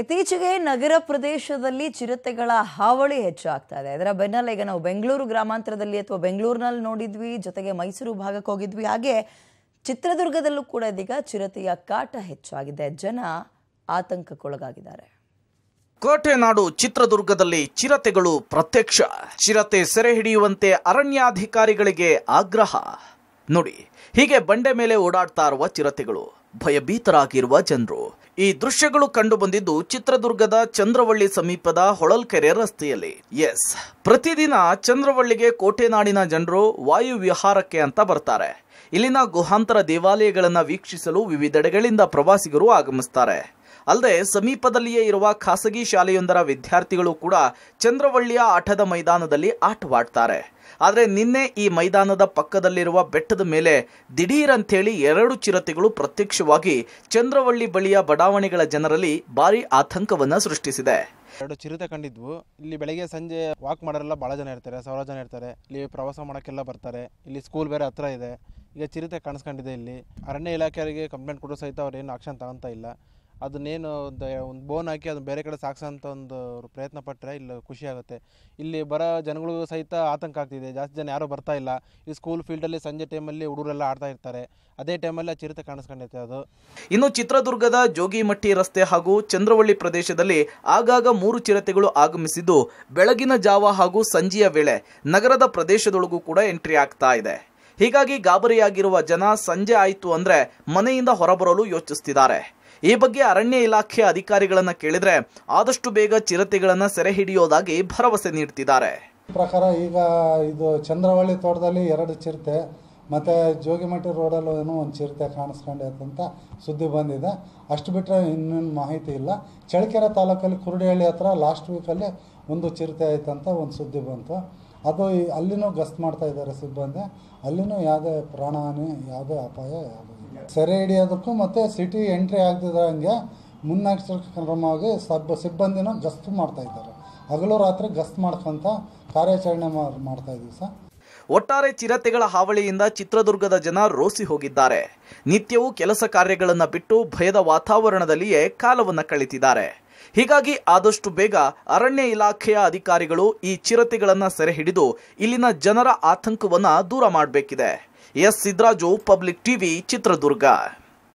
ಇತ್ತೀಚೆಗೆ ನಗರ ಪ್ರದೇಶದಲ್ಲಿ ಚಿರತೆಗಳ ಹಾವಳಿ ಹೆಚ್ಚಾಗ್ತಾ ಇದೆ ಅದರ ಬೆನ್ನಲ್ಲೇ ಈಗ ನಾವು ಬೆಂಗಳೂರು ಗ್ರಾಮಾಂತರದಲ್ಲಿ ಅಥವಾ ಬೆಂಗಳೂರಿನಲ್ಲಿ ನೋಡಿದ್ವಿ ಜೊತೆಗೆ ಮೈಸೂರು ಭಾಗಕ್ಕೆ ಹೋಗಿದ್ವಿ ಹಾಗೆ ಚಿತ್ರದುರ್ಗದಲ್ಲೂ ಕೂಡ ಇದೀಗ ಚಿರತೆಯ ಕಾಟ ಹೆಚ್ಚಾಗಿದೆ ಜನ ಆತಂಕಕ್ಕೊಳಗಾಗಿದ್ದಾರೆ ಕೋಟೆನಾಡು ಚಿತ್ರದುರ್ಗದಲ್ಲಿ ಚಿರತೆಗಳು ಪ್ರತ್ಯಕ್ಷ ಚಿರತೆ ಸೆರೆ ಹಿಡಿಯುವಂತೆ ಅರಣ್ಯಾಧಿಕಾರಿಗಳಿಗೆ ಆಗ್ರಹ ನೋಡಿ ಹೀಗೆ ಬಂಡೆ ಮೇಲೆ ಓಡಾಡ್ತಾ ಇರುವ ಚಿರತೆಗಳು ಭಯಭೀತರಾಗಿರುವ ಜನರು ಈ ದೃಶ್ಯಗಳು ಕಂಡು ಬಂದಿದ್ದು ಚಿತ್ರದುರ್ಗದ ಚಂದ್ರವಳ್ಳಿ ಸಮೀಪದ ಹೊಳಲ್ಕೆರೆ ರಸ್ತೆಯಲ್ಲಿ ಎಸ್ ಪ್ರತಿದಿನ ಚಂದ್ರವಳ್ಳಿಗೆ ಕೋಟೆನಾಡಿನ ಜನರು ವಾಯು ವಿಹಾರಕ್ಕೆ ಅಂತ ಬರ್ತಾರೆ ಇಲ್ಲಿನ ಗುಹಾಂತರ ದೇವಾಲಯಗಳನ್ನು ವೀಕ್ಷಿಸಲು ವಿವಿಧೆಡೆಗಳಿಂದ ಪ್ರವಾಸಿಗರು ಆಗಮಿಸ್ತಾರೆ ಅಲ್ಲದೆ ಸಮೀಪದಲ್ಲಿಯೇ ಇರುವ ಖಾಸಗಿ ಶಾಲೆಯೊಂದರ ವಿದ್ಯಾರ್ಥಿಗಳು ಕೂಡ ಚಂದ್ರವಳ್ಳಿಯ ಆಟದ ಮೈದಾನದಲ್ಲಿ ಆಟವಾಡ್ತಾರೆ ಆದರೆ ನಿನ್ನೆ ಈ ಮೈದಾನದ ಪಕ್ಕದಲ್ಲಿರುವ ಬೆಟ್ಟದ ಮೇಲೆ ಅಂತೇಳಿ ಎರಡು ಚಿರತೆಗಳು ಪ್ರತ್ಯಕ್ಷವಾಗಿ ಚಂದ್ರವಳ್ಳಿ ಬಳಿಯ ಬಡಾವಣೆಗಳ ಜನರಲ್ಲಿ ಭಾರಿ ಆತಂಕವನ್ನು ಸೃಷ್ಟಿಸಿದೆ ಎರಡು ಚಿರತೆ ಕಂಡಿದ್ವು ಇಲ್ಲಿ ಬೆಳಗ್ಗೆ ಸಂಜೆ ವಾಕ್ ಮಾಡೋರೆಲ್ಲ ಭಾಳ ಜನ ಇರ್ತಾರೆ ಸಾವಿರ ಜನ ಇರ್ತಾರೆ ಇಲ್ಲಿ ಪ್ರವಾಸ ಮಾಡೋಕ್ಕೆಲ್ಲ ಬರ್ತಾರೆ ಇಲ್ಲಿ ಸ್ಕೂಲ್ ಬೇರೆ ಹತ್ರ ಇದೆ ಈಗ ಚಿರತೆ ಕಾಣಿಸ್ಕೊಂಡಿದೆ ಇಲ್ಲಿ ಅರಣ್ಯ ಇಲಾಖೆಯವರಿಗೆ ಕಂಪ್ಲೇಂಟ್ ಕೊಡೋ ಸಹಿತ ಅವ್ರು ಏನು ಆಕ್ಷನ್ ತಗೊಂತ ಇಲ್ಲ ಅದನ್ನೇನು ಒಂದು ಒಂದು ಬೋನ್ ಹಾಕಿ ಅದನ್ನ ಬೇರೆ ಕಡೆ ಸಾಗಿಸೋಂಥ ಒಂದು ಪ್ರಯತ್ನ ಪಟ್ಟರೆ ಇಲ್ಲಿ ಖುಷಿ ಆಗುತ್ತೆ ಇಲ್ಲಿ ಬರೋ ಜನಗಳಿಗೂ ಸಹಿತ ಆತಂಕ ಆಗ್ತಿದೆ ಜಾಸ್ತಿ ಜನ ಯಾರೂ ಬರ್ತಾ ಇಲ್ಲ ಈ ಸ್ಕೂಲ್ ಫೀಲ್ಡಲ್ಲಿ ಸಂಜೆ ಟೈಮಲ್ಲಿ ಹುಡುಗರೆಲ್ಲ ಆಡ್ತಾ ಇರ್ತಾರೆ ಅದೇ ಟೈಮಲ್ಲಿ ಚಿರತೆ ಕಾಣಿಸ್ಕೊಂಡೈತೆ ಅದು ಇನ್ನು ಚಿತ್ರದುರ್ಗದ ಜೋಗಿಮಟ್ಟಿ ರಸ್ತೆ ಹಾಗೂ ಚಂದ್ರವಳ್ಳಿ ಪ್ರದೇಶದಲ್ಲಿ ಆಗಾಗ ಮೂರು ಚಿರತೆಗಳು ಆಗಮಿಸಿದ್ದು ಬೆಳಗಿನ ಜಾವ ಹಾಗೂ ಸಂಜೆಯ ವೇಳೆ ನಗರದ ಪ್ರದೇಶದೊಳಗೂ ಕೂಡ ಎಂಟ್ರಿ ಆಗ್ತಾ ಇದೆ ಹೀಗಾಗಿ ಗಾಬರಿಯಾಗಿರುವ ಜನ ಸಂಜೆ ಆಯಿತು ಅಂದರೆ ಮನೆಯಿಂದ ಹೊರಬರಲು ಯೋಚಿಸ್ತಿದ್ದಾರೆ ಈ ಬಗ್ಗೆ ಅರಣ್ಯ ಇಲಾಖೆ ಅಧಿಕಾರಿಗಳನ್ನು ಕೇಳಿದರೆ ಆದಷ್ಟು ಬೇಗ ಚಿರತೆಗಳನ್ನು ಸೆರೆ ಹಿಡಿಯೋದಾಗಿ ಭರವಸೆ ನೀಡ್ತಿದ್ದಾರೆ ಪ್ರಕಾರ ಈಗ ಇದು ಚಂದ್ರವಳ್ಳಿ ತೋಟದಲ್ಲಿ ಎರಡು ಚಿರತೆ ಮತ್ತು ಜೋಗಿಮಟ್ಟಿ ರೋಡಲ್ಲೂ ಏನೋ ಒಂದು ಚಿರತೆ ಕಾಣಿಸ್ಕೊಂಡೈತೆ ಅಂತ ಸುದ್ದಿ ಬಂದಿದೆ ಅಷ್ಟು ಬಿಟ್ಟರೆ ಇನ್ನೇನು ಮಾಹಿತಿ ಇಲ್ಲ ಚಳಕೆರೆ ತಾಲೂಕಲ್ಲಿ ಕುರುಡಿಹಳ್ಳಿ ಹತ್ರ ಲಾಸ್ಟ್ ವೀಕಲ್ಲಿ ಒಂದು ಚಿರತೆ ಆಯ್ತಂತ ಒಂದು ಸುದ್ದಿ ಬಂತು ಅದು ಅಲ್ಲಿನೂ ಗಸ್ತು ಮಾಡ್ತಾ ಇದ್ದಾರೆ ಸಿಬ್ಬಂದಿ ಅಲ್ಲಿನೂ ಯಾವುದೇ ಪ್ರಾಣಹಾನಿ ಯಾವುದೇ ಅಪಾಯ ಯಾವುದೇ ಸೆರೆ ಹಿಡಿಯೋದಕ್ಕೂ ಮತ್ತು ಸಿಟಿ ಎಂಟ್ರಿ ಆಗ್ತಿದ್ದಂಗೆ ಕ್ರಮವಾಗಿ ಸಬ್ ಸಿಬ್ಬಂದಿನ ಗಸ್ತು ಮಾಡ್ತಾ ಇದ್ದಾರೆ ಹಗಲು ರಾತ್ರಿ ಗಸ್ತು ಮಾಡ್ಕೊಂತ ಕಾರ್ಯಾಚರಣೆ ಮಾಡ್ತಾ ಸರ್ ಒಟ್ಟಾರೆ ಚಿರತೆಗಳ ಹಾವಳಿಯಿಂದ ಚಿತ್ರದುರ್ಗದ ಜನ ರೋಸಿ ಹೋಗಿದ್ದಾರೆ ನಿತ್ಯವೂ ಕೆಲಸ ಕಾರ್ಯಗಳನ್ನು ಬಿಟ್ಟು ಭಯದ ವಾತಾವರಣದಲ್ಲಿಯೇ ಕಾಲವನ್ನು ಕಳೆತಿದ್ದಾರೆ ಹೀಗಾಗಿ ಆದಷ್ಟು ಬೇಗ ಅರಣ್ಯ ಇಲಾಖೆಯ ಅಧಿಕಾರಿಗಳು ಈ ಚಿರತೆಗಳನ್ನು ಸೆರೆ ಹಿಡಿದು ಇಲ್ಲಿನ ಜನರ ಆತಂಕವನ್ನು ದೂರ ಮಾಡಬೇಕಿದೆ एस सिद्रा जो पब्लिक टीवी चित्रदुर्गा